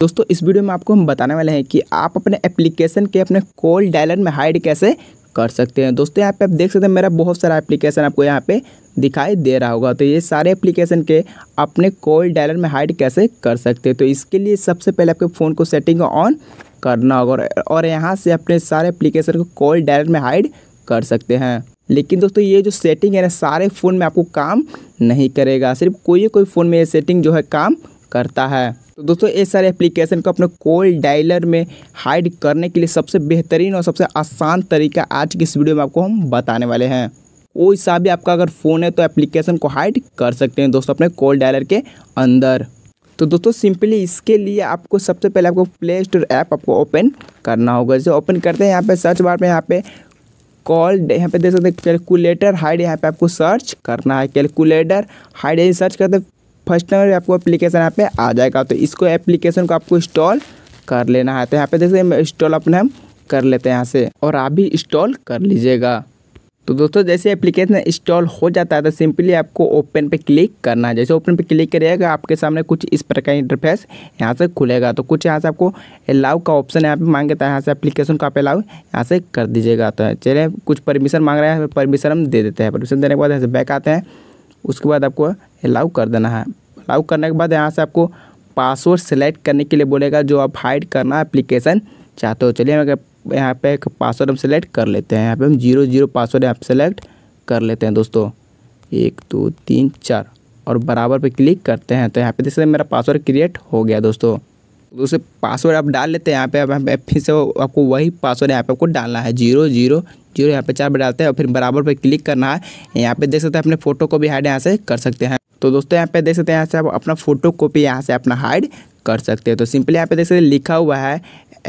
दोस्तों इस वीडियो में आपको हम बताने वाले हैं कि आप अपने एप्लीकेशन के अपने कॉल डायलर में हाइड कैसे कर सकते हैं दोस्तों यहाँ पे आप देख सकते हैं मेरा बहुत सारा एप्लीकेशन आपको यहाँ पे दिखाई दे रहा होगा तो ये सारे एप्लीकेशन के अपने कॉल डायलर में हाइड कैसे कर सकते हैं तो इसके लिए सबसे पहले आपके फ़ोन को सेटिंग ऑन करना होगा और यहाँ से अपने सारे एप्लीकेशन को कॉल डायलर में हाइड कर सकते हैं लेकिन दोस्तों ये जो सेटिंग है ना सारे फ़ोन में आपको काम नहीं करेगा सिर्फ कोई कोई फ़ोन में ये सेटिंग जो है काम करता है तो दोस्तों ये सारे एप्लीकेशन को अपने कोल डायलर में हाइड करने के लिए सबसे बेहतरीन और सबसे आसान तरीका आज की इस वीडियो में आपको हम बताने वाले हैं कोई सा भी आपका अगर फ़ोन है तो एप्लीकेशन को हाइड कर सकते हैं दोस्तों अपने कोल डायलर के अंदर तो दोस्तों सिंपली इसके लिए आपको सबसे पहले आपको प्ले स्टोर ऐप आपको ओपन करना होगा जैसे ओपन करते हैं यहाँ पे सर्च बार में यहाँ पे कॉल यहाँ पे देख सकते हैं कैलकुलेटर हाइड यहाँ पे आपको सर्च करना है कैलकुलेटर हाइड सर्च करते फर्स्ट नंबर आपको एप्लीकेशन यहाँ पे आ जाएगा तो इसको एप्लीकेशन को आपको इंस्टॉल कर लेना है तो यहाँ पे देखिए इंस्टॉल अपने हम कर लेते हैं यहाँ से और आप भी इंस्टॉल कर लीजिएगा तो दोस्तों जैसे एप्लीकेशन इंस्टॉल हो जाता है तो सिंपली आपको ओपन पे क्लिक करना है जैसे ओपन पे क्लिक करिएगा आपके सामने कुछ इस प्रकार का इंटरफेस यहाँ से खुलेगा तो कुछ यहाँ से आपको अलाउ का ऑप्शन यहाँ पे मांगे तो यहाँ से एप्लीकेशन को आप अलाउ यहाँ से कर दीजिएगा तो चलिए कुछ परमिशन मांग रहे हैं परमिशन हम दे देते हैं परमिशन देने के बाद यहाँ से बैक आते हैं उसके बाद आपको अलाउ कर देना है अलाउ करने के बाद यहाँ से आपको पासवर्ड सेलेक्ट करने के लिए बोलेगा जो आप हाइड करना एप्लीकेशन चाहते हो चलिए हम यहाँ पे एक पासवर्ड हम सेलेक्ट कर लेते हैं यहाँ पे हम जीरो जीरो पासवर्ड यहाँ सेलेक्ट कर लेते हैं दोस्तों एक दो तीन चार और बराबर पे क्लिक करते हैं तो यहाँ पे सकते मेरा पासवर्ड क्रिएट हो गया दोस्तों दूसरे तो पासवर्ड आप डाल लेते हैं यहाँ पे आप फिर से आपको वही पासवर्ड यहाँ पे आपको डालना है जीरो जीरो जीरो यहाँ पे चार बार डालते हैं और फिर बराबर पर क्लिक करना है यहाँ पे देख सकते हैं अपने फोटो को भी हाइड यहाँ से कर सकते हैं तो दोस्तों यहाँ पे देख सकते हैं यहाँ से आप अपना फोटो कॉपी यहाँ से अपना हाइड कर सकते हैं तो सिंपली यहाँ पे देख सकते हैं लिखा हुआ है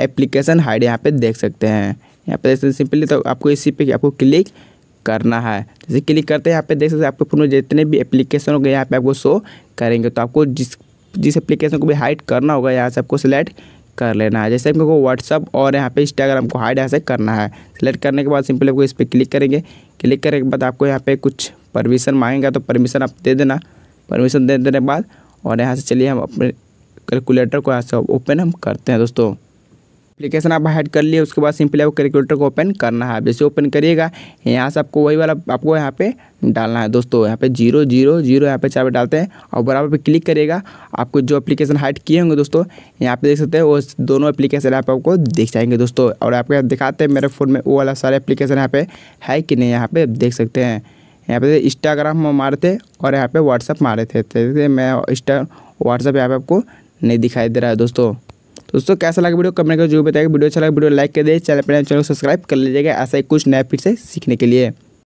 एप्लीकेशन हाइड यहाँ पे देख सकते हैं यहाँ पे देख सकते हैं सिंपली तो आपको इसी पे आपको क्लिक करना है जैसे क्लिक करते हैं यहाँ पे देख सकते हैं आपके फोन में जितने भी एप्लीकेशन हो गए यहाँ पे आपको शो करेंगे तो आपको जिस जिस एप्लीकेशन को भी हाइड करना होगा यहाँ से आपको सिलेक्ट कर लेना है जैसे आपको व्हाट्सअप और यहाँ पे इंस्टाग्राम को हाइड यहाँ से करना है सिलेक्ट करने के बाद सिंपली आपको इस पर क्लिक करेंगे क्लिक करने के बाद आपको यहाँ पे कुछ परमिशन मांगेगा तो परमिशन आप दे देना परमिशन दे देने के बाद और यहाँ से चलिए हम अपने कैलकुलेटर को यहाँ से ओपन हम करते हैं दोस्तों एप्लीकेशन आप हाइड कर लिए उसके बाद सिंपली आपको कैलकुलेटर को ओपन करना है जैसे ओपन करिएगा यहाँ से आपको वही वाला आपको यहाँ पे डालना है दोस्तों यहाँ पे जीरो जीरो जीरो यहाँ पे चार पे डालते हैं और बराबर पे क्लिक करिएगा आपको जो एप्लीकेशन हाइड किए होंगे दोस्तों यहाँ पे देख सकते हैं वो दोनों एप्लीकेशन यहाँ आपको देख जाएंगे दोस्तों और आपको दिखाते हैं मेरे फ़ोन में वो वाला सारे एप्लीकेशन यहाँ पे है कि नहीं यहाँ पे देख सकते हैं यहाँ पे इंस्टाग्राम हम मारे थे और यहाँ पर व्हाट्सअप मारे थे तो मैं इंस्टा व्हाट्सअप यहाँ पे आपको नहीं दिखाई दे रहा है दोस्तों तो दोस्तों कैसा लगा वीडियो कमेंट कर जो बताएगा वीडियो अच्छा लगा वीडियो लाइक कर दे चैनल पर चैनल सब्सक्राइब कर लीजिएगा ऐसा ही कुछ नया फिर से सीखने के लिए